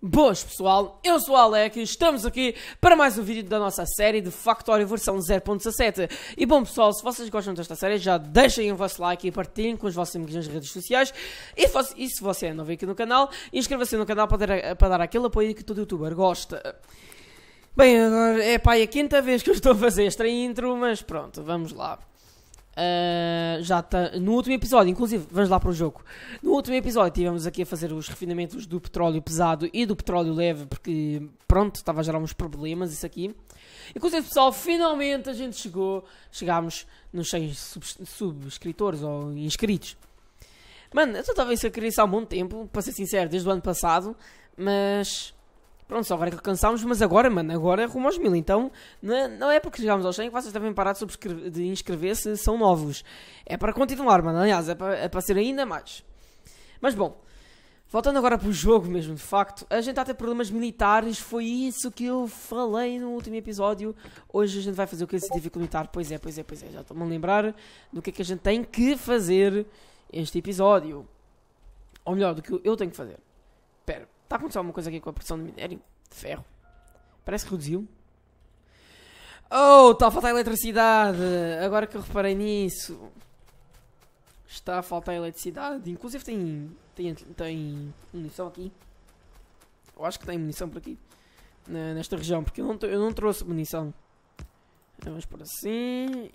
Boas pessoal, eu sou o Alec e estamos aqui para mais um vídeo da nossa série de Factório versão 0.17 E bom pessoal, se vocês gostam desta série já deixem o vosso like e partilhem com os vossos amigos nas redes sociais E, e se você é novo aqui no canal, inscreva-se no canal para dar, para dar aquele apoio que todo youtuber gosta Bem, agora é pá, é a quinta vez que eu estou a fazer esta intro, mas pronto, vamos lá Uh, já tá, no último episódio, inclusive, vamos lá para o jogo. No último episódio tivemos aqui a fazer os refinamentos do petróleo pesado e do petróleo leve, porque pronto, estava a gerar uns problemas isso aqui. Inclusive, pessoal, finalmente a gente chegou, chegámos nos 100 subscritores ou inscritos. Mano, eu estava a ver isso há muito tempo, para ser sincero, desde o ano passado, mas Pronto, só agora que alcançámos, mas agora, mano, agora é rumo aos mil. Então, não é, não é porque chegámos aos 100 que vocês devem parar de, de inscrever-se, são novos. É para continuar, mano. Aliás, é para, é para ser ainda mais. Mas bom, voltando agora para o jogo mesmo, de facto, a gente está a ter problemas militares, foi isso que eu falei no último episódio. Hoje a gente vai fazer o que é científico militar. Pois é, pois é, pois é. Já estou-me a lembrar do que é que a gente tem que fazer este episódio. Ou melhor, do que eu tenho que fazer. Espera. Está a acontecer alguma coisa aqui com a produção de minério de ferro. Parece que reduziu. Oh, está a faltar eletricidade. Agora que eu reparei nisso. Está a faltar eletricidade. Inclusive tem, tem, tem munição aqui. Eu acho que tem munição por aqui. nesta região. Porque eu não, eu não trouxe munição. Então, vamos por assim.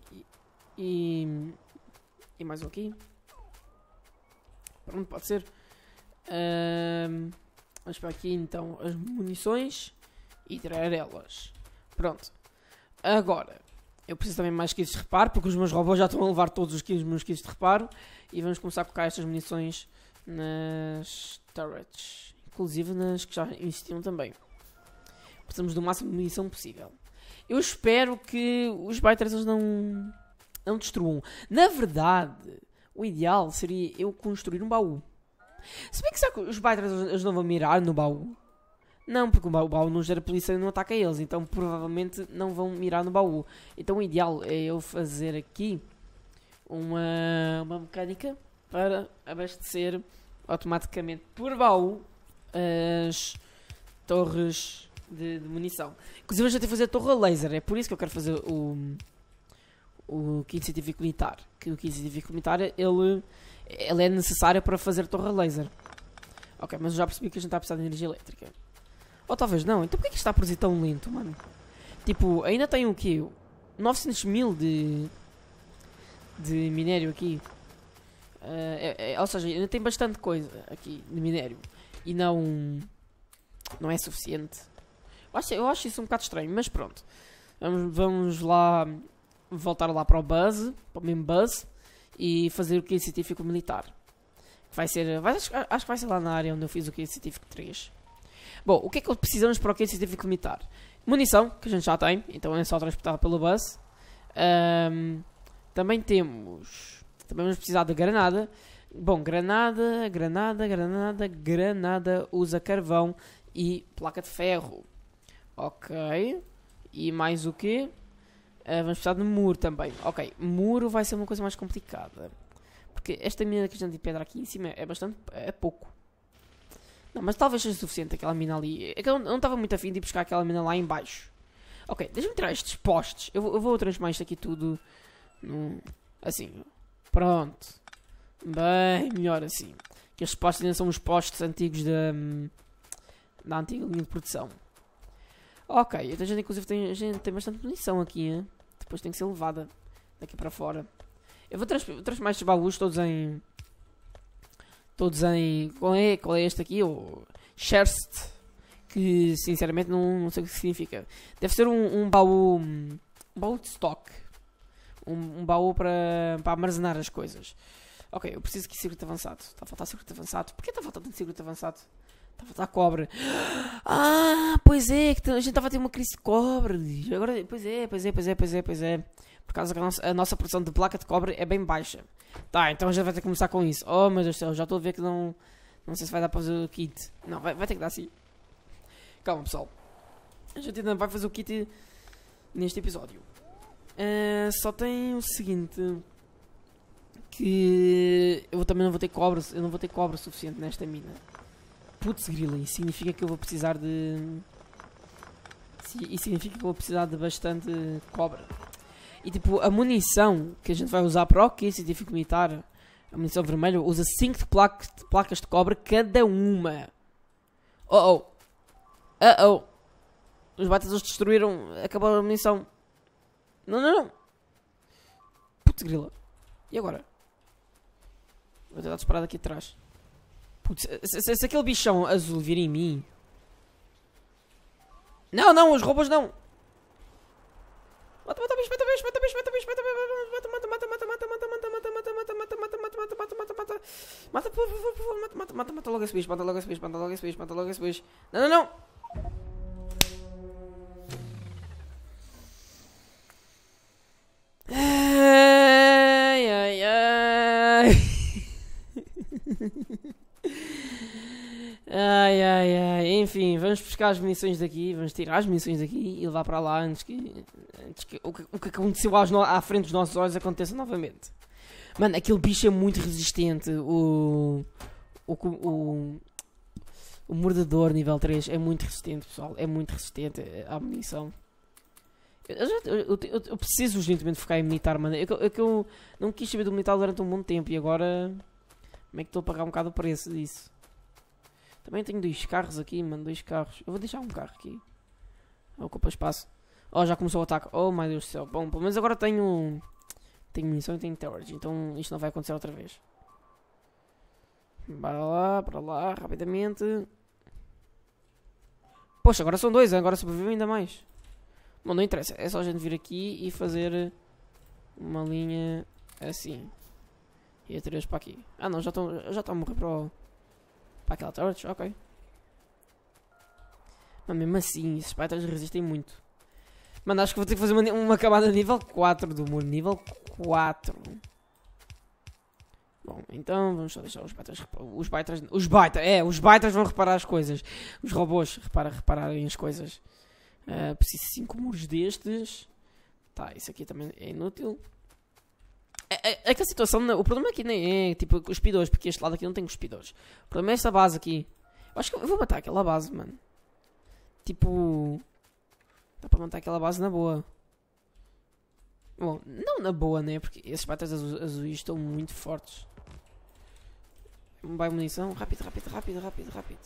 E, e mais um aqui. Pronto, pode ser. Um, Vamos para aqui então as munições e tirar elas. Pronto. Agora, eu preciso também mais kits de reparo, porque os meus robôs já estão a levar todos os meus kits de reparo. E vamos começar a colocar estas munições nas turrets. Inclusive nas que já existiam também. Precisamos do máximo de munição possível. Eu espero que os Byters não, não destruam. Na verdade, o ideal seria eu construir um baú. Se bem que será que os Biters eles não vão mirar no baú? Não, porque o baú, não gera polícia e não ataca eles, então provavelmente não vão mirar no baú. Então o ideal é eu fazer aqui uma, uma mecânica para abastecer automaticamente por baú as torres de, de munição. Inclusive eu já tenho que fazer a torre laser, é por isso que eu quero fazer o o de científico militar. Que o de científico militar ele, ele é necessário para fazer torre laser. Ok, mas eu já percebi que a gente está a precisar de energia elétrica. Ou talvez não. Então porquê que está a produzir tão lento, mano? Tipo, ainda tem o quê? 900 mil de, de minério aqui. Uh, é, é, ou seja, ainda tem bastante coisa aqui de minério. E não. Não é suficiente. Eu acho, eu acho isso um bocado estranho, mas pronto. Vamos, vamos lá voltar lá para o Buzz, para o mesmo Buzz, e fazer o que científico militar. Vai ser, vai, acho, acho, que vai ser lá na área onde eu fiz o que científico 3. Bom, o que é que precisamos para o que científico militar? Munição, que a gente já tem, então é só transportar pelo Buzz. Um, também temos. Também vamos precisar de granada. Bom, granada, granada, granada, granada usa carvão e placa de ferro. Ok. E mais o quê? Uh, vamos precisar de muro também. Ok, muro vai ser uma coisa mais complicada. Porque esta mina que a gente tem pedra aqui em cima é bastante... é pouco. Não, mas talvez seja suficiente aquela mina ali. É que eu não estava muito afim de ir buscar aquela mina lá embaixo. Ok, deixa-me tirar estes postes. Eu, eu vou transformar isto aqui tudo num... Assim. Pronto. Bem melhor assim. Que estes postes ainda são os postes antigos da... Hum, da antiga linha de produção. Ok, então a gente inclusive tem, a gente tem bastante munição aqui, hein? depois tem que ser levada daqui para fora. Eu vou, trans vou transformar estes baús todos em. Todos em. Qual é, qual é este aqui? O Sherst. Que sinceramente não, não, sei o que significa. Deve ser um, um baú. Um baú de stock. Um, um, baú para, para armazenar as coisas. Ok, eu preciso que circuito avançado. Está a faltar circuito avançado. Porquê está a faltar tanto circuito avançado? Tava a cobra. Ah, pois é, que a gente estava a ter uma crise de cobra. Agora, pois é, pois é, pois é, pois é, pois é. Por causa que a nossa, a nossa produção de placa de cobre é bem baixa. Tá, então a gente vai ter que começar com isso. Oh meu Deus do céu, já estou a ver que não. Não sei se vai dar para fazer o kit. Não, vai, vai ter que dar sim. Calma pessoal. A gente ainda vai fazer o kit neste episódio. Uh, só tem o seguinte. Que eu também não vou ter cobre, eu não vou ter cobre suficiente nesta mina. Putz grila, isso significa que eu vou precisar de... Isso significa que eu vou precisar de bastante cobra. E tipo, a munição que a gente vai usar para o kit científico militar, a munição vermelha, usa 5 placas de cobra cada uma. Oh oh. Oh oh. Os batedores destruíram, acabou a munição. Não, não, não. Putz grila. E agora? Vou tentar disparar daqui atrás. Putz, se, se, aquele bichão azul vir em mim... Não, não, os robôs não! Mata, mata, bicho, mata, bicho, mata, bicho, mata, bicho, mata, mata, mata, mata, mata, mata, mata, mata, mata, mata, mata, mata, mata, mata, mata, mata, mata, mata, mata mata mata mata mata, mata, mata, mata logo esse bicho, mata logo esse bicho, mata logo esse bicho, mata logo esse bicho. Não, não, não! Ai, ai, ai. Ai, ai, ai. Enfim, vamos buscar as munições daqui, vamos tirar as munições daqui e levar para lá antes que, antes que, o, que o que aconteceu no, à frente dos nossos olhos aconteça novamente. Mano, aquele bicho é muito resistente. O. O. O, o mordedor nível 3 é muito resistente, pessoal. É muito resistente à munição. Eu, eu, eu, eu preciso urgentemente ficar em militar, mano. É que eu, é eu, não quis saber do militar durante um bom tempo e agora. Como é que estou a pagar um bocado o preço disso? Também tenho dois carros aqui, mano. Dois carros. Eu vou deixar um carro aqui. Ocupa espaço. Oh, já começou o ataque. Oh, meu Deus do céu. Bom, pelo menos agora tenho... Tenho munição e tenho towers. Então isto não vai acontecer outra vez. Bora lá, para lá, rapidamente. Poxa, agora são dois, agora sobreviveu ainda mais. Bom, não interessa. É só a gente vir aqui e fazer uma linha assim. E a três para aqui. Ah não, já estão já estão a morrer para o... Para aquela torch, ok. Mas mesmo assim, esses pythons resistem muito. Mano, acho que vou ter que fazer uma, uma camada nível 4 do muro. Nível 4. Bom, então vamos só deixar os baiters. Os baiters. Os baiters. É, os baiters vão reparar as coisas. Os robôs repara, repararem as coisas. Uh, preciso de 5 muros destes. Tá, isso aqui também é inútil. É, é, é que a situação. O problema aqui nem é tipo cuspidores, porque este lado aqui não tem cuspidores. O problema é esta base aqui. Eu acho que eu vou matar aquela base, mano. Tipo. Dá para matar aquela base na boa. Bom, não na boa, né? Porque esses patas azuis estão muito fortes. Vai munição. Rápido, rápido, rápido, rápido, rápido.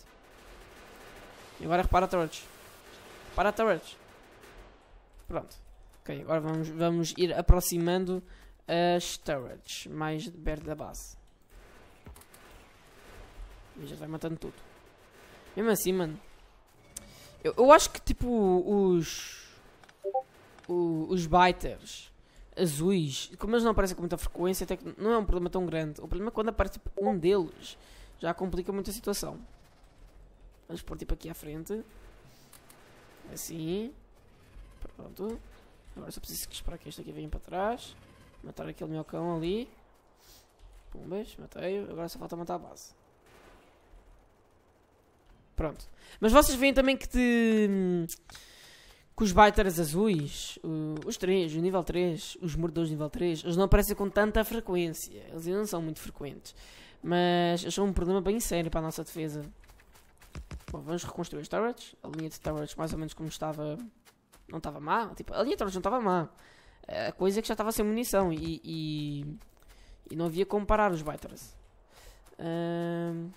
E agora repara a torres. Repara a torres. Pronto. Ok, agora vamos, vamos ir aproximando a storage, mais perto da base. E já vai matando tudo. Mesmo assim, mano. Eu, eu acho que, tipo, os... os biters azuis, como eles não aparecem com muita frequência, até que não é um problema tão grande. O problema é quando aparece tipo, um deles, já complica muito a situação. Vamos pôr tipo aqui à frente. Assim. Pronto. Agora só preciso esperar que este aqui venha para trás. Matar aquele minhocão ali. Pumbas, matei-o. Agora só falta matar a base. Pronto. Mas vocês veem também que de... Que os biters azuis, os 3, o nível 3, os mordedores nível 3, eles não aparecem com tanta frequência. Eles ainda não são muito frequentes. Mas eles são um problema bem sério para a nossa defesa. Bom, vamos reconstruir os turrets. A linha de turrets mais ou menos como estava... Não estava má. Tipo, a linha de turrets não estava má é, coisa que já estava sem munição e, e, e, não havia como parar os Viters. Um,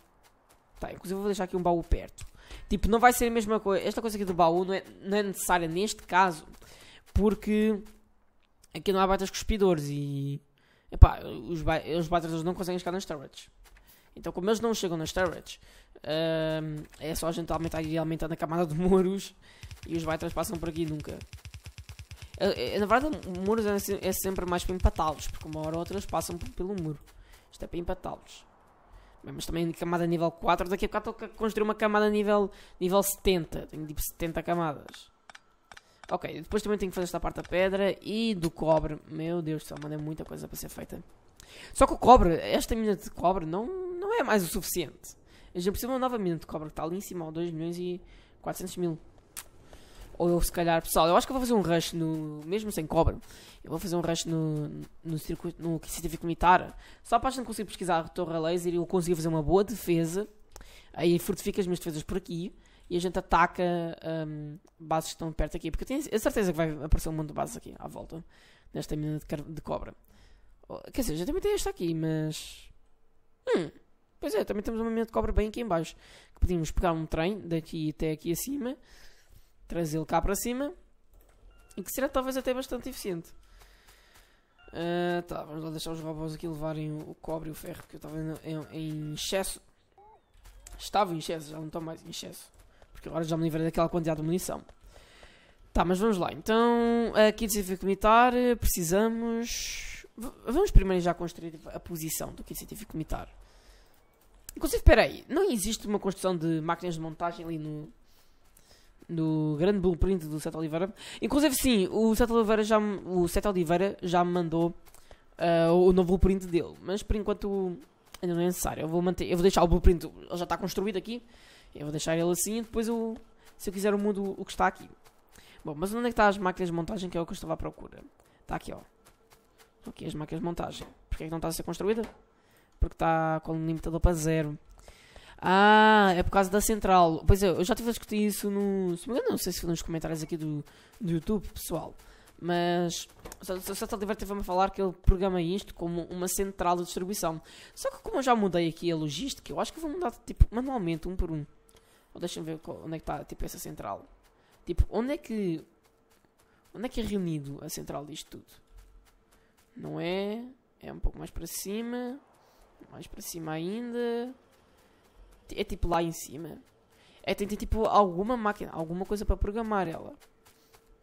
tá, inclusive vou deixar aqui um baú perto. Tipo, não vai ser a mesma coisa. Esta coisa aqui do baú não é, não é necessária neste caso, porque aqui não há baitas cuspidores e. Epá, os, ba os não conseguem chegar nas turrets. Então, como eles não chegam nas turrets, um, é só a gente aumentar e aumentando a camada de muros e os biters passam por aqui nunca. Eh, eh, na verdade, muros é, é sempre mais para empatá-los, porque uma hora ou outra eles passam pelo muro. Isto é para empatá-los. Mas também camada nível 4, daqui a bocado estou a construir uma camada nível, nível 70. Tenho tipo 70 camadas. Ok, depois também tenho que fazer esta parte da pedra e do cobre. Meu Deus do céu, mano, é muita coisa para ser feita. Só que o cobre, esta mina de cobre não, não é mais o suficiente. A já preciso de uma nova mina de cobre que está ali em cima, 2 milhões e 400 mil. Ou eu, se calhar, pessoal, eu acho que eu vou fazer um rush no. Mesmo sem cobra, eu vou fazer um rush no, no circuito, no circuito militar. Só para que não consigo pesquisar a torre laser e eu consigo fazer uma boa defesa. Aí fortifica as minhas defesas por aqui. E a gente ataca um, bases que estão perto aqui. Porque eu tenho a certeza que vai aparecer um monte de bases aqui à volta. Nesta mina de, de cobra. Oh, quer dizer, gente também tem esta aqui, mas. Hum. Pois é, também temos uma mina de cobra bem aqui em baixo. Que podíamos pegar um trem daqui até aqui acima trazê-lo cá para cima e que será talvez até bastante eficiente. Uh, tá, vamos lá deixar os robôs aqui levarem o, o cobre e o ferro que eu estava em, em, excesso. Estava em excesso, já não estou mais em excesso. Porque agora já me livrei daquela quantidade de munição. Tá, mas vamos lá. Então, aqui científico militar, precisamos... V vamos primeiro já construir a posição do kit é científico militar. Inclusive, espera aí, não existe uma construção de máquinas de montagem ali no, no grande blueprint do Seth Oliveira. Inclusive, sim, o Seth Oliveira já, o Sete Oliveira já me mandou uh, o novo blueprint dele, mas por enquanto ainda não é necessário. Eu vou, manter, eu vou deixar o blueprint, ele já está construído aqui, eu vou deixar ele assim e depois eu, se eu quiser, eu mudo o que está aqui. Bom, mas onde é que está as máquinas de montagem que é o que eu estava à procura? Está aqui, ó. Aqui as máquinas de montagem. Porquê é que não está a ser construída? Porque está com o limitador para zero. Ah, é por causa da central. Pois é, eu já tive a discutir isso no. Se não sei se foi nos comentários aqui do, do YouTube, pessoal. Mas o Sr. Oliveira teve-me a falar que ele programa isto como uma central de distribuição. Só que como eu já mudei aqui a logística, eu acho que vou mudar tipo, manualmente, um por um. Ou deixa-me ver qual, onde é que está tipo, essa central. Tipo, onde é que. Onde é que é reunido a central disto tudo? Não é? É um pouco mais para cima. Mais para cima ainda é tipo lá em cima. É tem, tem tipo alguma máquina, alguma coisa para programar ela.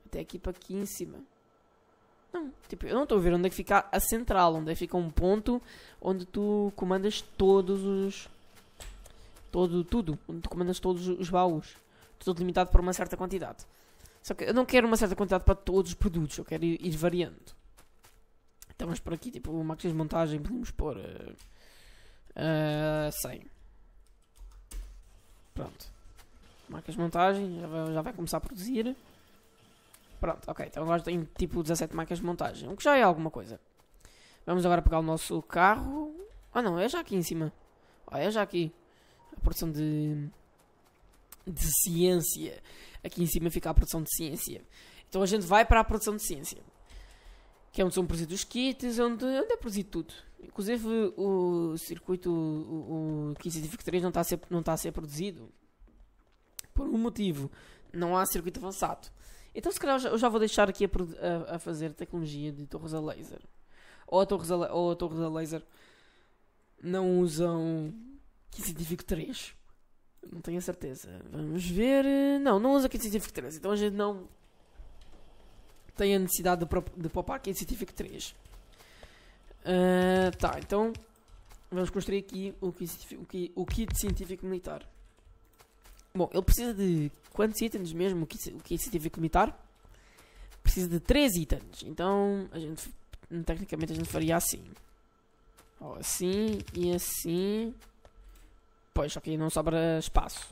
Até aqui para aqui em cima. Não, tipo, eu não estou a ver onde é que fica a central, onde é que fica um ponto onde tu comandas todos os. Todo, tudo. Onde tu comandas todos os baús. Tudo limitado para uma certa quantidade. Só que eu não quero uma certa quantidade para todos os produtos, eu quero ir, ir variando. Então, vamos por aqui, tipo, máquinas de montagem, podemos pôr. Uh, uh 100. Pronto. Marcas montagem, já vai, já vai começar a produzir. Pronto, ok. Então agora tem tipo 17 marcas de montagem, o que já é alguma coisa. Vamos agora pegar o nosso carro. Ah não, é já aqui em cima. Ah, é já aqui. A produção de... De ciência. Aqui em cima fica a produção de ciência. Então a gente vai para a produção de ciência. Que é onde são produzidos os kits, onde, onde é produzido tudo. Inclusive o circuito o, o não está a ser não está a ser produzido por um motivo, não há circuito avançado. Então se calhar eu já vou deixar aqui a, a, a fazer tecnologia de torres a laser. Ou a torres a, ou a torres a laser não usam 1553. Não tenho a certeza. Vamos ver. Não, não usa 1553. Então a gente não tem a necessidade de, de poupar 1553. Uh, tá, então vamos construir aqui o kit, o, kit, o kit científico militar. Bom, ele precisa de quantos itens mesmo? O kit, o kit científico militar? Precisa de 3 itens. Então, a gente, tecnicamente, a gente faria assim: assim e assim. Pois, só que não sobra espaço.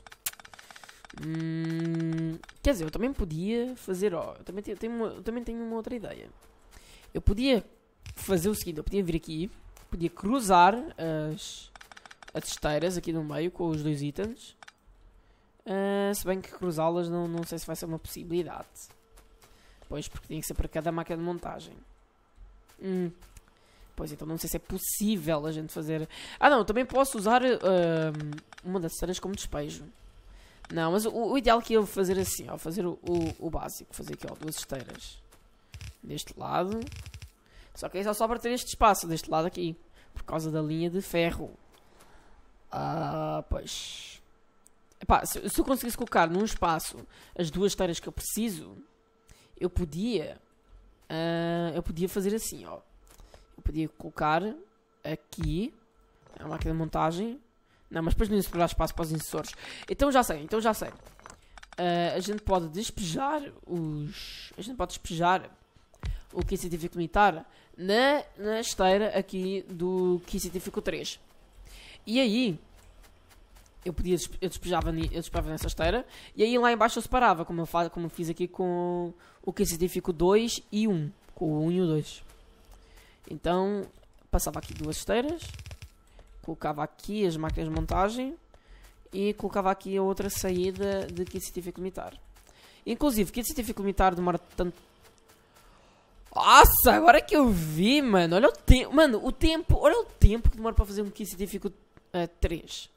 Hum, quer dizer, eu também podia fazer. Ó, eu também, tenho, eu, tenho uma, eu também tenho uma outra ideia. Eu podia Tipo, fazer o seguinte: eu podia vir aqui, podia cruzar as, as esteiras aqui no meio com os dois itens. Uh, se bem que cruzá-las não, não sei se vai ser uma possibilidade. Pois, porque tem que ser para cada máquina de montagem. Hum. Pois então, não sei se é possível a gente fazer. Ah, não, também posso usar uh, uma das esteiras como despejo. Não, mas o, o ideal que eu fazer assim, ó, fazer o, o, o básico, fazer aqui, ó, duas esteiras deste lado só que aí é só sobra ter este espaço deste lado aqui. Por causa da linha de ferro. Ah, pois. Epá, se, se eu conseguisse colocar num espaço as duas telhas que eu preciso, eu podia. Uh, eu podia fazer assim, ó. Eu podia colocar aqui é a máquina de montagem. Não, mas depois não ia explorar espaço para os insensores Então já sei, então já sei. Uh, a gente pode despejar os. A gente pode despejar o que é científico militar na, na esteira aqui do que científico 3. E aí, eu podia eu despejava, eu despejava nessa esteira e aí lá embaixo eu separava, como eu, faz, como eu fiz aqui com o que científico 2 e 1, com o 1 e o 2. Então, passava aqui duas esteiras, colocava aqui as máquinas de montagem e colocava aqui a outra saída de kit científico militar. Inclusive, kit científico militar demora tanto nossa, agora que eu vi, mano, olha o tempo. Mano, o tempo, olha o tempo que demora para fazer um quiz científico uh, 3.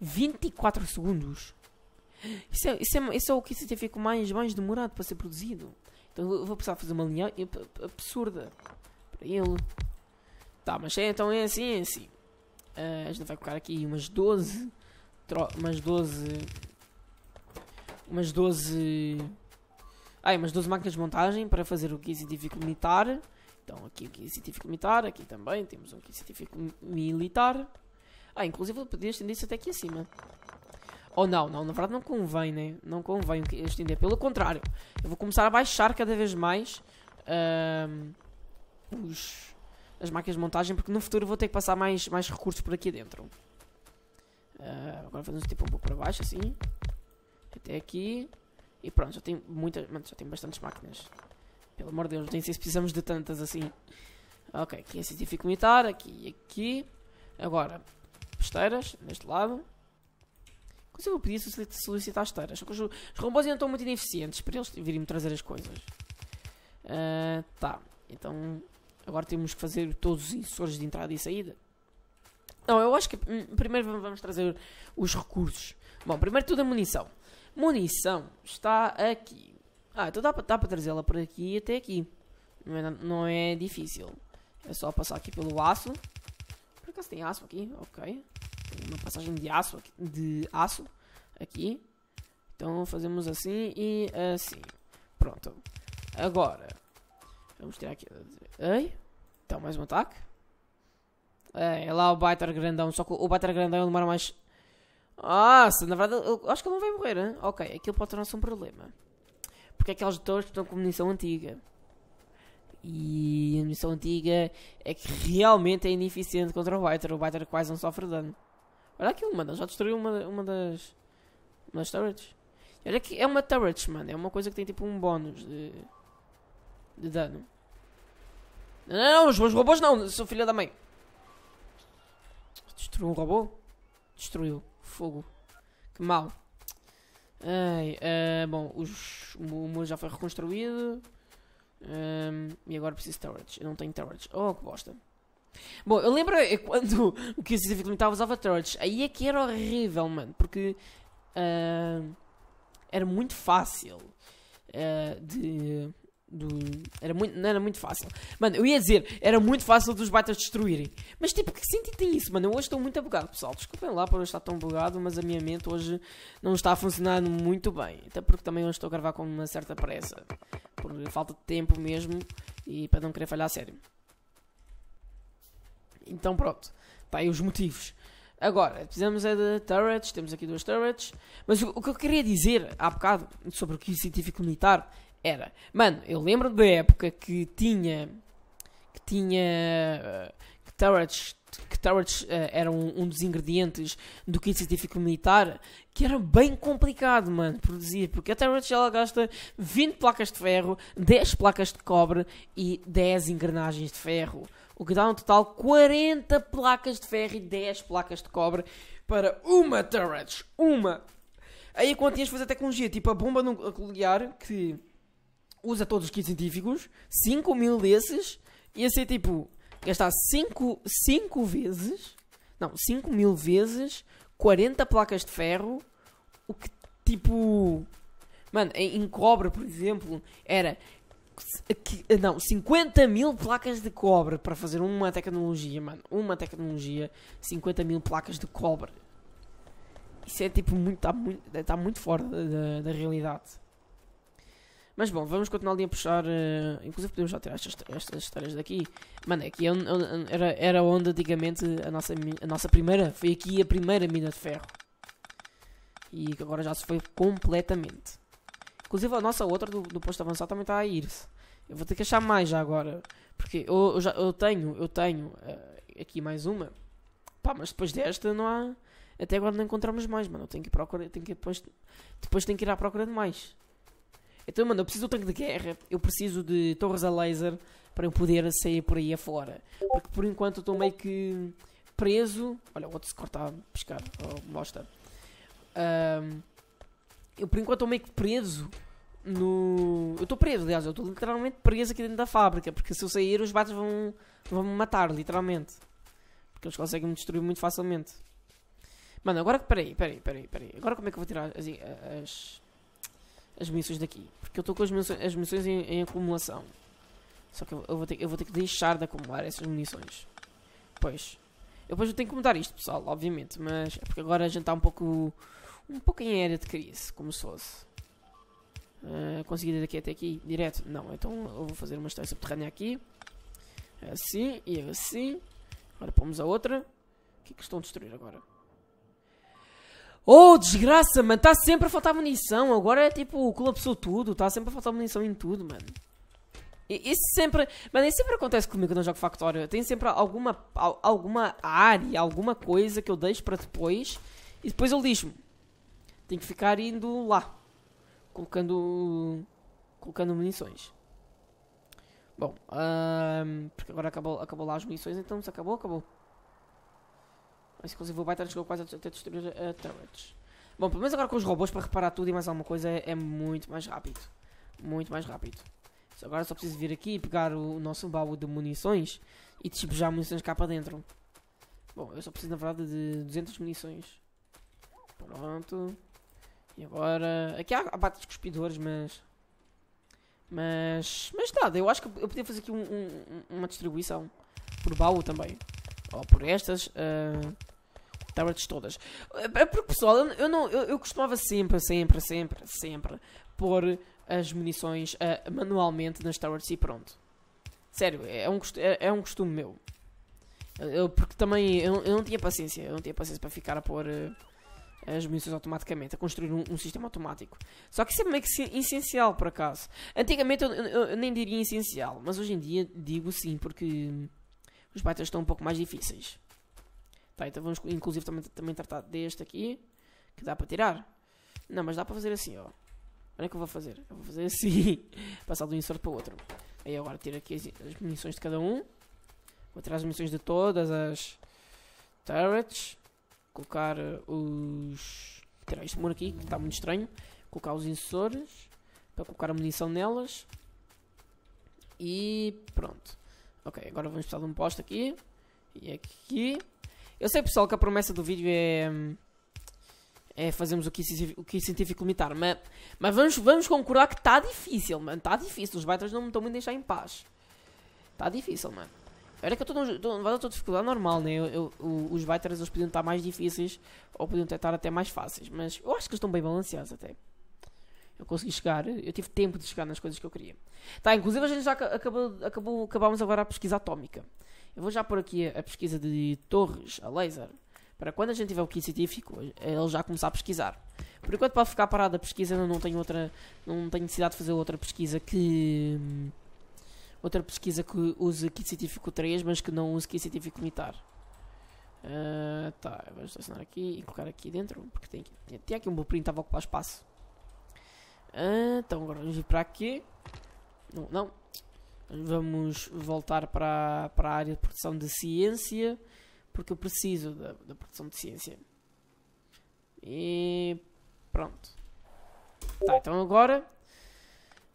24 segundos. Isso é, isso é, isso é o quiz científico mais, mais demorado para ser produzido. Então eu vou precisar fazer uma linha absurda para ele. Tá, mas é, então é assim, é assim. Uh, a gente vai colocar aqui umas 12. Umas 12. Umas 12 ah, mas 12 máquinas de montagem para fazer o Kit científico militar. Então, aqui o Kit científico militar, aqui também temos um Kit científico militar. Ah, inclusive podia estender isso até aqui acima. Ou oh, não, não, na verdade não convém, né? Não convém estender. Pelo contrário, eu vou começar a baixar cada vez mais os, as máquinas de montagem, porque no futuro vou ter que passar mais, mais recursos por aqui dentro. Uh, agora fazemos tipo um pouco para baixo, assim. Até aqui. E pronto, já tem muitas. Mano, já tem bastantes máquinas. Pelo amor de Deus, não sei se precisamos de tantas assim. Ok, aqui é científico militar, aqui e aqui. Agora, esteiras, neste lado. Inclusive eu podia solicitar esteiras, os, os robôs ainda estão muito ineficientes para eles virem-me trazer as coisas. Uh, tá, então agora temos que fazer todos os sensores de entrada e saída. Não, eu acho que hum, primeiro vamos trazer os recursos. Bom, primeiro tudo a munição. Munição está aqui. Ah, então dá, para trazê-la por aqui e até aqui. Não é, não é difícil. É só passar aqui pelo aço. Por acaso tem aço aqui? Ok. Tem uma passagem de aço aqui, de aço aqui. Então fazemos assim e assim. Pronto. Agora. Vamos tirar aqui. Ei. Então mais um ataque. É, é lá o Biter grandão. Só que o Biter grandão demora mais nossa, ah, na verdade, eu acho que ele não vai morrer, hein? Né? Ok, aquilo pode tornar-se um problema. Porque aqueles torres estão com munição antiga. E a munição antiga é que realmente é ineficiente contra o Biter. O Biter quase não sofre dano. Olha aqui uma, já destruiu uma, uma das. Uma das turrets. Olha que é uma turret, mano. É uma coisa que tem tipo um bónus de. de dano. Não, não, não, os meus robôs não, sou filha da mãe. Destruiu um robô? Destruiu. Fogo. Que mal. Ai, uh, bom, os, o muro já foi reconstruído. Um, ehm, e agora preciso de turrets. Eu não tenho turrets. Oh, que bosta. Bom, eu lembro é quando o que Científico Limitada usava turrets. Aí é que era horrível, mano. Porque uh, era muito fácil uh, de do... Era muito... Não era muito fácil. Mano, eu ia dizer, era muito fácil dos baiters destruírem. Mas tipo, que sentido tem isso, mano? Eu hoje estou muito abogado, pessoal. Desculpem lá por eu estar tão bugado, mas a minha mente hoje não está a funcionar muito bem. Até porque também hoje estou a gravar com uma certa pressa. Por falta de tempo mesmo e para não querer falhar a sério. Então pronto. Tá aí os motivos. Agora, precisamos é de turrets, temos aqui duas turrets. Mas o, o que eu queria dizer há bocado sobre o que o científico militar era. Mano, eu lembro da época que tinha. que tinha. Eh, que turrets. Que turrets uh, eh, eram um dos ingredientes do kit científico militar que era bem complicado, mano, produzir, porque a Turrets ela gasta 20 placas de ferro, 10 placas de cobre e 10 engrenagens de ferro, o que dá um total 40 placas de ferro e 10 placas de cobre para uma Turrets. uma. Aí quando tinhas de fazer tecnologia, tipo a bomba nuclear que usa todos os kits científicos, 5 mil desses, ia ser tipo gastar 5 5 vezes, não, 5 mil vezes 40 placas de ferro, o que tipo, mano, em, cobre, por exemplo, era não, 50 mil placas de cobre para fazer uma tecnologia, mano. Uma tecnologia, 50 mil placas de cobre. Isso é tipo muito, está muito, tá muito fora da, da realidade. Mas bom, vamos continuar ali a puxar. Uh, inclusive podemos já tirar estas, estas histórias daqui. Mano, aqui é onde, era, era onde antigamente a nossa, a nossa primeira. Foi aqui a primeira mina de ferro. E agora já se foi completamente. Inclusive a nossa outra do, do posto avançado também está a ir-se. Eu vou ter que achar mais já agora. Porque eu, eu já, eu tenho, eu tenho uh, aqui mais uma. Pá, mas depois desta não há. Até agora não encontramos mais, mano. Eu tenho que procurar. Tenho que depois, depois tenho que ir à procura de mais. Então, mano, eu preciso do tanque de guerra, eu preciso de torres a laser para eu poder sair por aí afora. Porque por enquanto eu estou meio que preso. Olha, o outro se corta a pescar, oh, mostra. Um, eu por enquanto estou meio que preso no. Eu estou preso, aliás, eu estou literalmente preso aqui dentro da fábrica, porque se eu sair os bates vão, vão me matar, literalmente. Porque eles conseguem me destruir muito facilmente. Mano, agora que. Peraí, peraí, peraí, peraí. Agora como é que eu vou tirar assim, as, as as missões daqui. Porque eu estou com as missões, as missões em, em, acumulação. Só que eu, eu, vou ter, eu vou ter que deixar de acumular essas munições. Pois. Eu depois eu tenho que mudar isto, pessoal, obviamente. Mas é porque agora a gente está um pouco. Um pouco em área de crise, como se fosse. Uh, consegui daqui até aqui, direto? Não, então eu vou fazer uma história subterrânea aqui. Assim e assim. Agora pomos a outra. O que é que estão a destruir agora? Oh, desgraça, mano. Tá sempre a faltar munição. Agora é tipo, colapsou tudo. Tá sempre a faltar munição em tudo, mano. E, isso sempre. Mano, isso sempre acontece comigo quando eu jogo Factório. Tem tenho sempre alguma, alguma área, alguma coisa que eu deixo para depois. E depois eu lixo-me. Tenho que ficar indo lá. Colocando. Colocando munições. Bom, um, porque agora acabou, acabou lá as munições, então se acabou, acabou exclusivo Byte chegou quase até destruir a eh, turrets. Bom, pelo menos agora com os robôs para reparar tudo e mais alguma coisa é, muito mais rápido. Muito mais rápido. agora só preciso vir aqui e pegar o nosso baú de munições e despejar tipo, munições cá para dentro. Bom, eu só preciso na verdade de 200 munições. Pronto. E agora... Aqui há abates cuspidores, mas... Mas... Mas nada, eu acho que eu podia fazer aqui um, um, uma distribuição. Por baú também. Ou por estas. Uh, tablets todas. Eh, porque, pessoal, eu, não, eu, eu costumava sempre, sempre, sempre, sempre pôr as munições uh, manualmente nas tablets e pronto. Sério, é um, é, é, um costume meu. Eu, porque também eu, eu, não tinha paciência, eu não tinha paciência para ficar a pôr uh, as munições automaticamente, a construir um, um, sistema automático. Só que isso é meio que essencial, por acaso. Antigamente eu, eu nem diria essencial, mas hoje em dia digo sim, porque os batalhas estão um pouco mais difíceis. Tá, então vamos inclusive também, também tratar deste aqui, que dá para tirar. Não, mas dá para fazer assim, ó. Olha o que eu vou fazer. Eu vou fazer assim, passar de um insert para o outro. Aí agora tiro aqui as, as munições de cada um. Vou tirar as munições de todas as turrets. Colocar eh, os... Tirar este muro aqui, que está muito estranho. Colocar os insertores, para colocar a munição nelas. E pronto. Ok, agora vamos precisar de um posto aqui. E aqui. Eu sei, pessoal, que a promessa do vídeo é. É fazermos o que, o que científico limitar, mas, mas vamos, vamos concordar que está difícil, mano. Está difícil. Os baiters não me estão a deixar em paz. Está difícil, mano. Era que eu estou numa dificuldade normal, né? Eu, eu, os Vitras eles podiam estar mais difíceis ou podiam estar até mais fáceis, mas eu acho que eles estão bem balanceados até. Eu consegui chegar, eu tive tempo de chegar nas coisas que eu queria. Tá, inclusive a gente já acabou, acabou acabámos agora a pesquisa atómica. Eu vou já pôr aqui a pesquisa de torres a laser, para quando a gente tiver o kit científico, ele já começar a pesquisar. Por enquanto pode ficar parada a pesquisa, não tenho outra, não tenho necessidade de fazer outra pesquisa que hum, outra pesquisa que use kit científico 3, mas que não use kit científico militar. Uh, tá, vou estacionar aqui e colocar aqui dentro, porque tem, tem, tem aqui um blueprint, estava a ocupar espaço. Uh, então agora vamos vir para aqui. Não, não. Vamos voltar para, para a área de produção de ciência, porque eu preciso da, da produção de ciência. E pronto. Tá, então agora.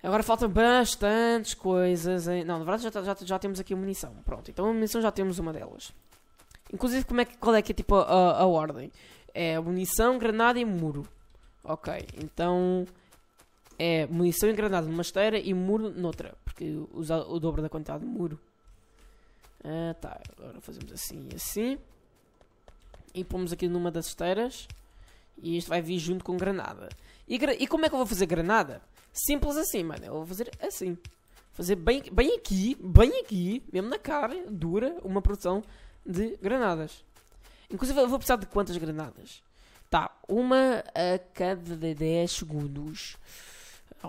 Agora faltam bastantes coisas. Não, na verdade já, já, já temos aqui a munição. Pronto, então a munição já temos uma delas. Inclusive, como é que, qual é que é tipo a, a ordem? É munição, granada e muro. Ok, então é munição engranada numa esteira e muro noutra, porque usa o dobro da quantidade de muro. Ah, tá, agora fazemos assim e assim. E pomos aqui numa das esteiras. E isto vai vir junto com granada. E, e como é que eu vou fazer granada? Simples assim, mano. Eu vou fazer assim. Fazer bem, bem aqui, bem aqui, mesmo na cara, dura, uma produção de granadas. Inclusive, eu vou precisar de quantas granadas? Tá, uma a cada 10 segundos.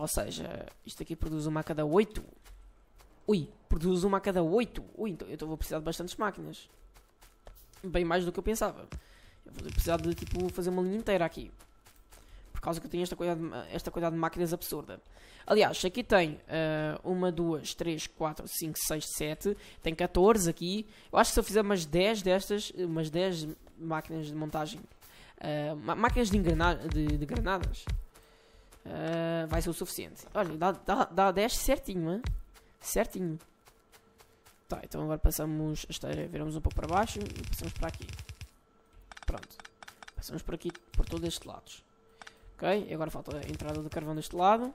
Ou seja, isto aqui produz uma a cada 8. Ui, produz uma a cada 8. Ui, então eu então vou precisar de bastantes máquinas. Bem mais do que eu pensava. Eu vou precisar de tipo fazer uma linha inteira aqui. Por causa que eu tenho esta quantidade, esta quantidade de máquinas absurda. Aliás, aqui tem 1, 2, 3, 4, 5, 6, 7. Tem 14 aqui. Eu acho que se eu fizer umas 10 destas, umas 10 máquinas de montagem, uh, máquinas de, engrena de, de granadas, Uh, vai ser o suficiente. Olha, dá, dá, dá 10 certinho, hein? Certinho. Tá, então agora passamos a esteira, viramos um pouco para baixo e passamos para aqui. Pronto. Passamos por aqui, por todos estes lados. Ok? E agora falta a entrada do carvão deste lado.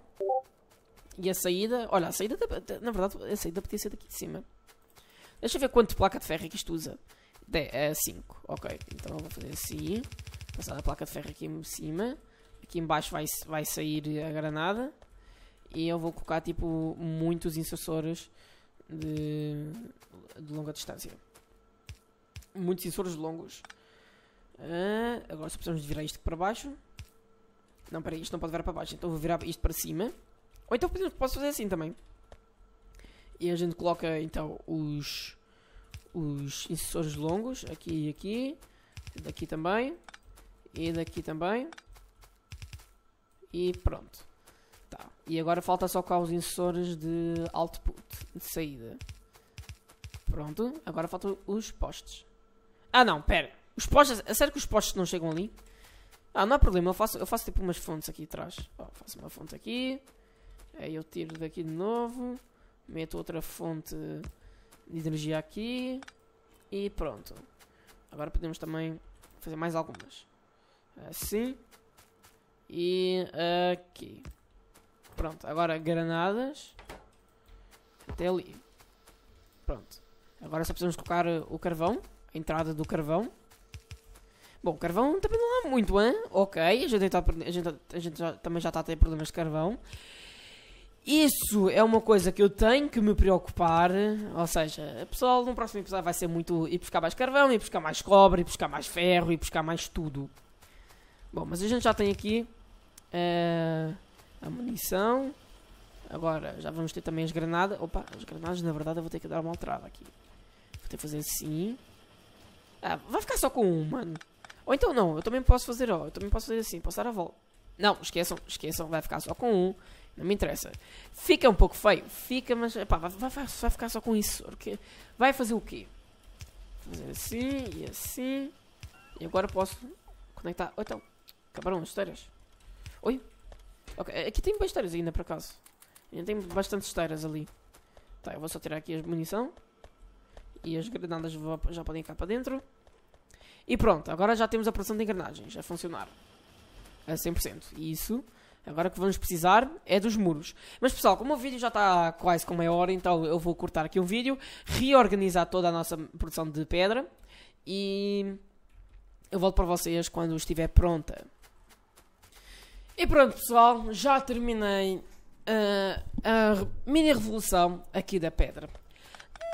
E a saída... Olha, a saída... Na verdade, a saída podia ser daqui de cima. Deixa eu ver quanto placa de ferro é que isto usa. De, é 5. Ok. Então eu vou fazer assim. Passar a placa de ferro aqui em cima aqui embaixo vai, vai sair a granada e eu vou colocar tipo muitos insensores de, de longa distância. Muitos insensores longos. Uh, agora só precisamos de virar isto para baixo. Não, peraí, isto não pode virar para baixo, então vou virar isto para cima. Ou então posso fazer assim também. E a gente coloca então os, os inserções longos aqui e aqui. Daqui também. E daqui também e pronto. Tá. E agora falta só com os insensores de output, de saída. Pronto, agora faltam os postes. Ah não, pera. Os postes, a é sério que os postes não chegam ali? Ah, não há problema, eu faço, eu faço tipo umas fontes aqui atrás. Ó, faço uma fonte aqui. Aí eu tiro daqui de novo. Meto outra fonte de energia aqui. E pronto. Agora podemos também fazer mais algumas. Assim. E eh, aqui. Pronto, agora granadas. Até ali. Pronto. Agora só precisamos colocar eh, o carvão. A entrada do carvão. Bom, carvão também não há muito, hein? Ok, a gente, tá, a gente, a gente já, também já está a ter problemas de carvão. Isso é uma coisa que eu tenho que me preocupar. Ou seja, pessoal, no próximo episódio vai ser muito ir buscar mais carvão, ir buscar mais cobre, ir buscar mais ferro, ir buscar mais tudo. Bom, mas a gente já tem aqui a é, munição. Agora já vamos ter também as granadas. Opa, as granadas na verdade eu vou ter que dar uma alterada aqui. Vou ter que fazer assim. Ah, vai ficar só com um, mano. Ou então não, eu também posso fazer, ó, eu também posso fazer assim, posso dar a volta. Não, esqueçam, esqueçam, vai ficar só com um. Não me interessa. Fica um pouco feio, fica, mas epá, vai, vai, vai, ficar só com isso. Porque vai fazer o quê? Fazer assim e assim. E agora posso conectar. Ou então, acabaram as esteiras. Oi? Ok, é, aqui tem besteiras ainda, por acaso. Ainda tem bastantes esteiras ali. Tá, eu vou só tirar aqui as munição. E as granadas já podem ficar para dentro. E pronto, agora já temos a produção de engrenagens a funcionar. A 100%. E isso, agora o que vamos precisar é dos muros. Mas pessoal, como o vídeo já está quase com meia hora, então eu vou cortar aqui um vídeo. Reorganizar toda a nossa produção de pedra. E eu volto para vocês quando estiver pronta. E pronto, pessoal, já terminei uh, a mini revolução aqui da pedra.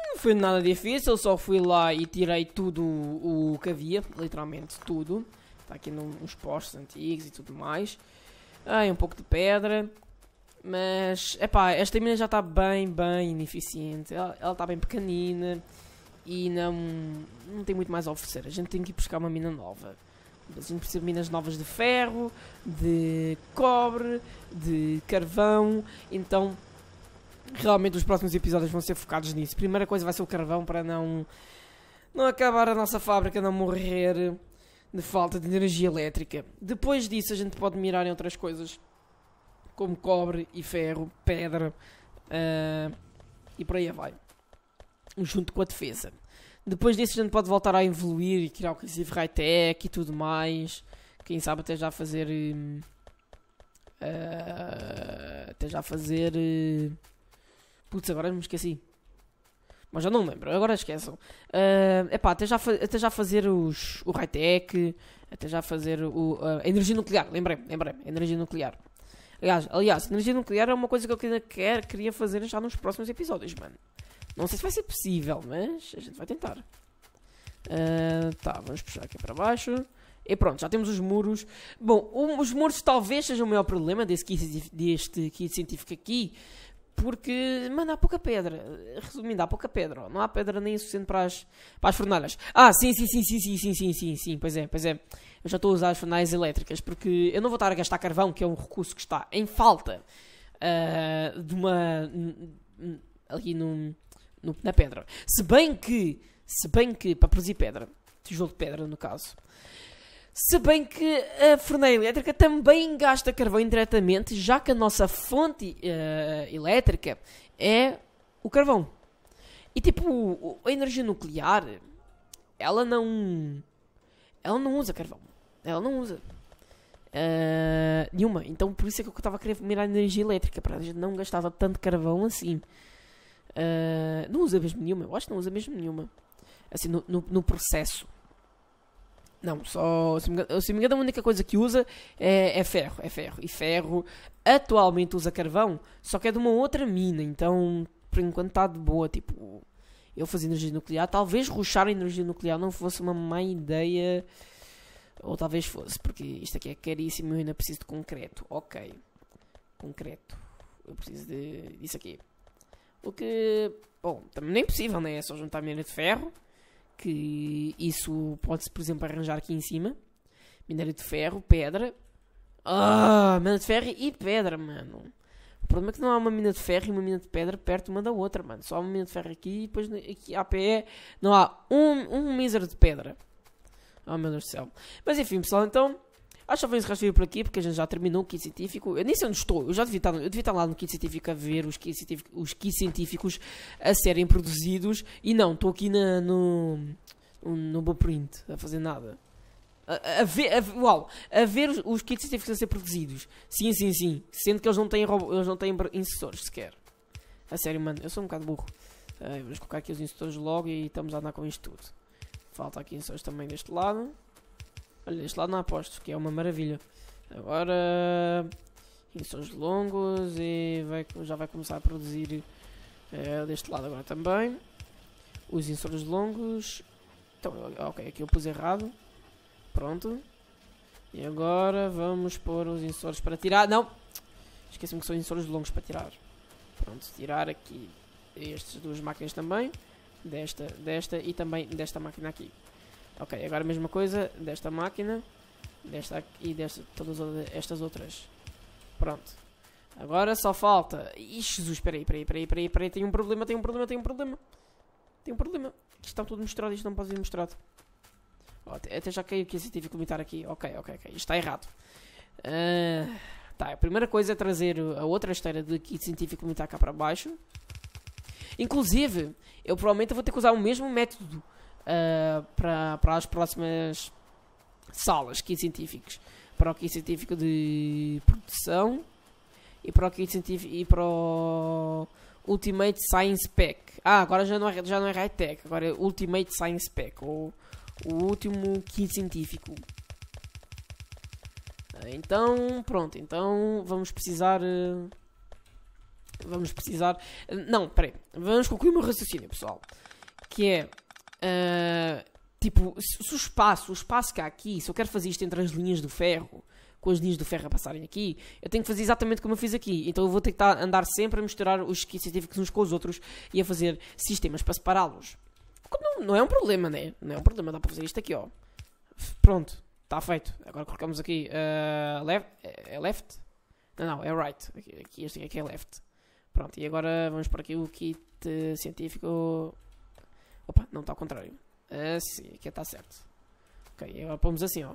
Não foi nada difícil, só fui lá e tirei tudo o que havia, literalmente tudo. Está aqui num, uns antigos e tudo mais. Ai, um pouco de pedra. Mas, epá, esta mina já está bem, bem ineficiente. Ela está bem pequenina e não, não tem muito mais a oferecer. A gente tem que ir buscar uma mina nova assim por ser minas novas de ferro, de cobre, de carvão. Então, realmente os próximos episódios vão ser focados nisso. Primeira coisa vai ser o carvão para não não acabar a nossa fábrica, não morrer de falta de energia elétrica. Depois disso a gente pode mirar em outras coisas, como cobre e ferro, pedra uh, e por aí vai. Junto com a defesa. Depois disso a gente pode voltar a evoluir e criar o High tech e tudo mais. Quem sabe até já fazer. Uh, até já fazer. Uh, putz, agora me esqueci. Mas já não me lembro, agora esqueçam. Uh, epá, até já, até já fazer os, o high-tech, até já fazer o, uh, a energia nuclear, lembrei-me, lembrei-me, energia nuclear. Aliás, aliás, energia nuclear é uma coisa que eu ainda quer, queria fazer já nos próximos episódios, mano. Não sei se vai ser possível, mas a gente vai tentar. Uh, tá, vamos puxar aqui para baixo. E pronto, já temos os muros. Bom, um, os muros talvez sejam o maior problema deste kit, deste kit científico aqui. Porque, mano, há pouca pedra. Resumindo, há pouca pedra. Não há pedra nem suficiente para as, para as fornalhas. Ah, sim, sim, sim, sim, sim, sim, sim, sim, sim. Pois é, pois é. Eu já estou a usar as fornalhas elétricas porque eu não vou estar a gastar carvão, que é um recurso que está em falta uh, de uma. ali num no, na pedra. Se bem que, se bem que, para produzir pedra, tijolo de pedra no caso, se bem que a forneira elétrica também gasta carvão indiretamente, já que a nossa fonte uh, elétrica é o carvão. E tipo, a energia nuclear, ela não. Ela não usa carvão. Ela não usa. Uh, nenhuma. Então por isso é que eu estava a querer mirar energia elétrica, para a gente não gastava tanto carvão assim. Ah, não usa mesmo nenhuma, eu acho que não usa mesmo nenhuma. Assim, no, no, no processo. Não, só. Se me, engano, se me engano, a única coisa que usa é, é, ferro. É ferro. E ferro atualmente usa carvão, só que é de uma outra mina. Então, por enquanto, está de boa. Tipo, eu fazia energia nuclear. Talvez ruxar a energia nuclear não fosse uma má ideia. Ou talvez fosse, porque isto aqui é caríssimo e eu ainda preciso de concreto. Ok. Concreto. Eu preciso de, isso aqui. O que, bom, também não é impossível, né? É só juntar minério de ferro, que isso pode-se, por exemplo, arranjar aqui em cima. Minério de ferro, pedra. Ah, mina de ferro e pedra, mano. O problema é que não há uma mina de ferro e uma mina de pedra perto uma da outra, mano. Só há uma mina de ferro aqui e depois né, aqui a pé não há um, um mísero de pedra. Oh meu Deus do céu. Mas enfim, pessoal, então Acho que talvez o resto vir por aqui, porque a gente já terminou o kit científico. Eu nem sei onde estou, eu já devia estar, eu devia estar lá no kit científico a ver os kits científicos, os kits científicos a serem produzidos. E não, estou aqui na, no, no blueprint a fazer nada. A, a ver, a, uau, a ver os, os kits científicos a ser produzidos. Sim, sim, sim. Sendo que eles não têm, eles não têm incisores sequer. A sério, mano, eu sou um bocado burro. Uh, vamos colocar aqui os insetores logo e estamos a andar com isto tudo. Falta aqui incisores também deste lado. Olha, este lado não aposto, que é uma maravilha. Agora. Inserções longos e vai, já vai começar a produzir é, deste lado agora também. Os inserções longos. Então, ok, aqui eu pus errado. Pronto. E agora vamos pôr os inserções para tirar. Não! Esqueci-me que são inserções longos para tirar. Pronto, tirar aqui estas duas máquinas também. Desta, desta e também desta máquina aqui. Ok, agora a mesma coisa desta máquina, desta e desta, todas estas outras. Pronto. Agora só falta... Ixi, Jesus, peraí, peraí, peraí, peraí, peraí, tem um problema, tem um problema, tem um problema. Tem um problema. Isto está tudo mostrado, isto não pode ser mostrado. Oh, até já caiu aqui, assim, tive que limitar aqui. Ok, ok, ok, isto está errado. Uh, tá, a primeira coisa é trazer a outra esteira do kit científico militar cá para baixo. Inclusive, eu provavelmente vou ter que usar o mesmo método uh, para, para as próximas salas, kits científicos. Para o kit científico de produção e para o kit científico e para o Ultimate Science Pack. Ah, agora já não é, já não é high-tech, agora é Ultimate Science Pack, ou o último kit científico. Ah, então, pronto, então vamos precisar. Eh, vamos precisar. Eh, não, peraí. Vamos concluir o meu raciocínio, pessoal. Que é. Ah, tipo, se o espaço, o espaço que há aqui, se eu quero fazer isto entre as linhas do ferro, com as linhas do ferro a passarem aqui, eu tenho que fazer exatamente como eu fiz aqui. Então eu vou ter que andar sempre a misturar os kits científicos uns com os outros e a fazer sistemas para separá-los. Não, não, é um problema, né? Não é um problema, dá para fazer isto aqui, ó. Pronto, está feito. Agora colocamos aqui uh, ah, left. É, é left? Não, não, é right. Aqui, este aqui é left. Pronto, e agora vamos para aqui o kit científico. Opa, não está ao contrário. É assim, aqui está certo. Ok, vamos pomos assim, ó.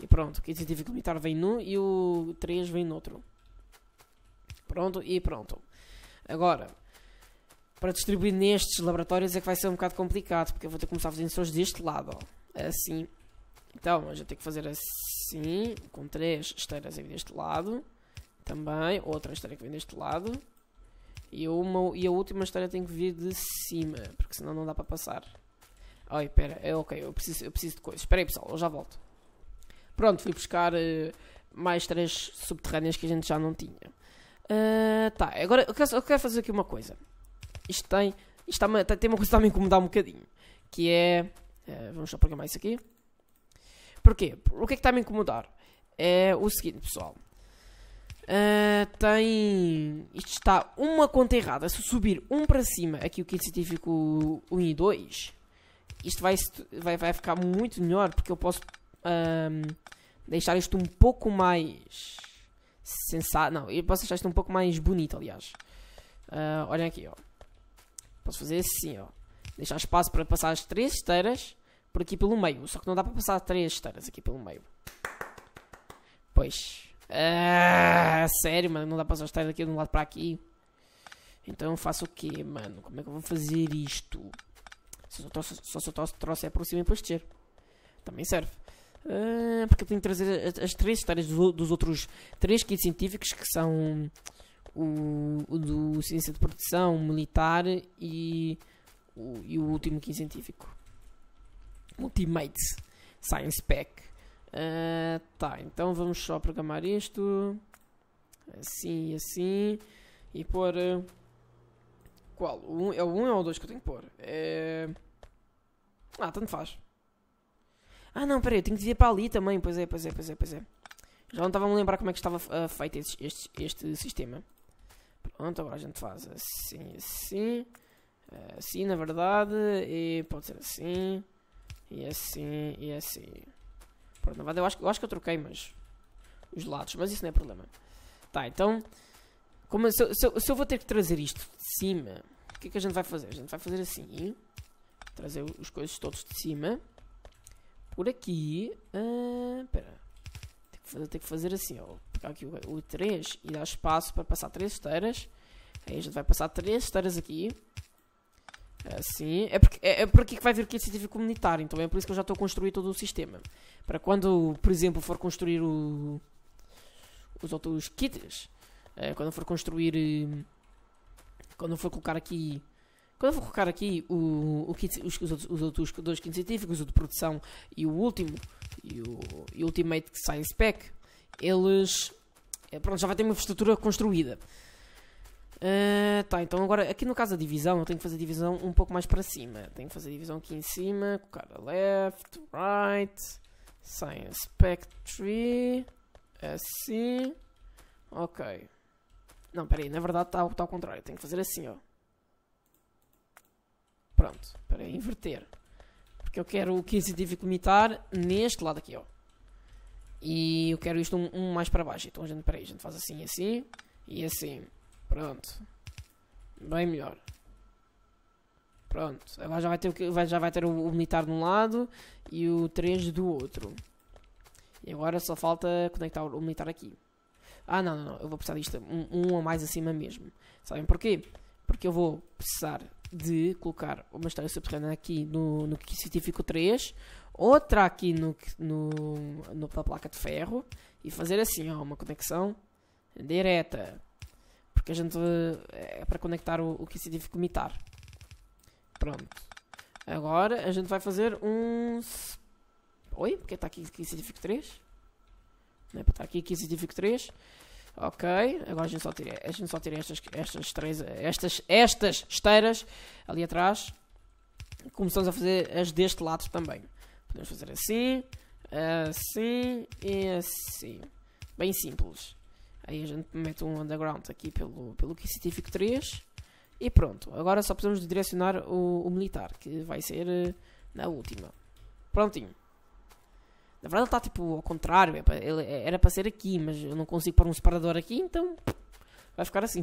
E pronto, o quantitativo limitar vem num e o 3 vem no outro. Pronto e pronto. Agora, para distribuir nestes laboratórios é que vai ser um bocado complicado, porque eu vou ter que começar a fazer inserções deste lado, ó. É assim. Então, eu já tenho que fazer assim, com três esteiras a vem deste lado. Também, outra esteira que vem deste lado. E, uma, e a última história tem que vir de cima, porque senão não dá para passar. Ai, pera, é, ok, eu preciso, eu preciso de coisas. Espera aí, pessoal, eu já volto. Pronto, fui buscar uh, mais três subterrâneas que a gente já não tinha. Uh, tá, agora eu quero, eu quero, fazer aqui uma coisa. Isto tem. Isto tem, tá, tem uma coisa que está a me incomodar um bocadinho. Que é. Uh, vamos só programar isso aqui. Porquê? O que é que está a me incomodar? É o seguinte, pessoal. Uh, tem. Isto está uma conta errada. Se subir um para cima, aqui o kit científico 1 e 2, isto vai, vai, vai ficar muito melhor porque eu posso uh, deixar isto um pouco mais sensato. Não, eu posso deixar isto um pouco mais bonito, aliás. Uh, ah, olhem aqui, ó. Posso fazer assim, ó. Deixar espaço para passar as três esteiras por aqui pelo meio. Só que não dá para passar três esteiras aqui pelo meio. Pois. Ah, sério, mano, não dá pra só estar daqui de um lado pra aqui. Então eu faço o que, mano? Como é que eu vou fazer isto? Só se eu trouxer, só se eu por cima e depois esteiro. Também serve. Ah, porque eu tenho que trazer as, as três histórias dos, dos, outros três kits científicos que são o, o do ciência de produção, militar e o, e o último kit científico. Ultimate Science Pack. Uh, tá, então vamos só programar isto. Assim e assim. E pôr. Uh, qual? O um, é o 1 um ou é o 2 que eu tenho que pôr? É, ah, tanto faz. Ah, não, peraí, eu tenho que vir para ali também. Pois é, pois é, pois é, pois é. Já não estava a me lembrar como é que estava uh, feito este, este, este, sistema. Pronto, agora a gente faz assim, assim. Assim, na verdade. E pode ser assim. E assim, e assim. Pronto, eu acho, eu acho que eu troquei, mas. Os lados, mas isso não é problema. Tá, então. Como, se, eu, se, se eu vou ter que trazer isto de cima, o que é que a gente vai fazer? A gente vai fazer assim. Trazer os coisas todos de cima. Por aqui. Uh, ah, pera. Tenho que fazer, que fazer assim, ó. Pegar aqui o, o 3 e dar espaço para passar 3 esteiras. Aí a gente vai passar 3 esteiras aqui. Sim, é porque, é, é porque vai vir o kit científico comunitário, então é por isso que eu já estou a construir todo o sistema. Para quando, por exemplo, for construir o, os outros kits, é, quando for construir. Eh, quando for colocar aqui. Quando for colocar aqui o, o kit, os, os, outros, os outros dois kits científicos, o de produção e o último, e o, e Ultimate Science Pack, eles. Eh, pronto, já vai ter uma infraestrutura construída. Uh, tá, então agora, aqui no caso da divisão, eu tenho que fazer a divisão um pouco mais para cima. Tenho que fazer a divisão aqui em cima, colocar left, right, science pack tree, assim, ok. Não, peraí, na verdade está tá ao contrário, tenho que fazer assim, ó. Pronto, peraí, inverter. Porque eu quero o 15 científico limitar neste lado aqui, ó. E eu quero isto um, um mais para baixo, então a gente, peraí, a gente faz assim, assim, e assim. Pronto. Bem melhor. Pronto. Agora já vai ter, já vai ter o, o militar de um lado e o 3 do outro. E agora só falta conectar o militar aqui. Ah, não, não, não. Eu vou precisar disto um, um a mais acima mesmo. Sabem porquê? Porque eu vou precisar de colocar uma história subterrânea aqui no, no científico 3, outra aqui no, no, no, na placa de ferro, e fazer assim, ó, uma conexão direta porque a gente eh, é para conectar o, o que KCD comitar. Pronto. Agora a gente vai fazer um. Oi? Porque está aqui KCD 3? Não é para estar aqui KCD 3. Ok, agora a gente só tira, a gente só tira estas, estas, três, estas, estas esteiras ali atrás. Começamos a fazer as deste lado também. Podemos fazer assim, assim e assim. Bem simples. Aí a gente mete um underground aqui pelo, pelo que Científico 3 e pronto. Agora só precisamos de direcionar o, o, militar, que vai ser eh, na última. Prontinho. Na verdade ele está tipo ao contrário, é, é pra, ele, era para ser aqui, mas eu não consigo pôr um separador aqui, então vai ficar assim.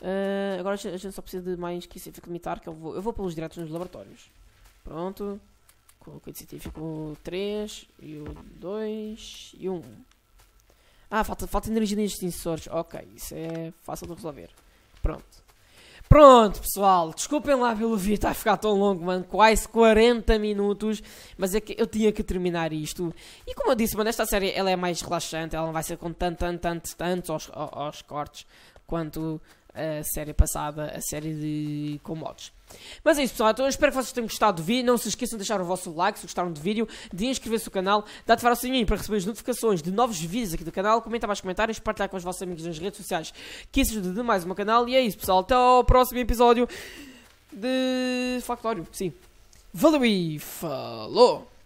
Uh, agora a gente só precisa de mais que Científico Militar, que eu vou, eu vou pelos diretos nos laboratórios. Pronto. Coloquei o Científico 3 e o 2 e o 1. Ah, falta, falta energia nos extensores. Ok, isso é fácil de resolver. Pronto. Pronto, pessoal, desculpem lá pelo vídeo estar a ficar tão longo, mano, quase 40 minutos, mas é que eu tinha que terminar isto. E como eu disse, mano, esta série ela é mais relaxante, ela não vai ser com tanto, tanto, tanto, tantos aos, aos cortes quanto a série passada, a série de com mas é isso, pessoal. Então eu espero que vocês tenham gostado do vídeo. Não se esqueçam de deixar o vosso like se gostaram do vídeo, de inscrever-se no canal, de ativar o sininho para receber as notificações de novos vídeos aqui do canal. Comenta mais comentários, partilhar com os vossos amigos nas redes sociais que isso ajuda mais o meu canal. E é isso, pessoal. Até ao próximo episódio de Factório. Sim. Valeu e falou!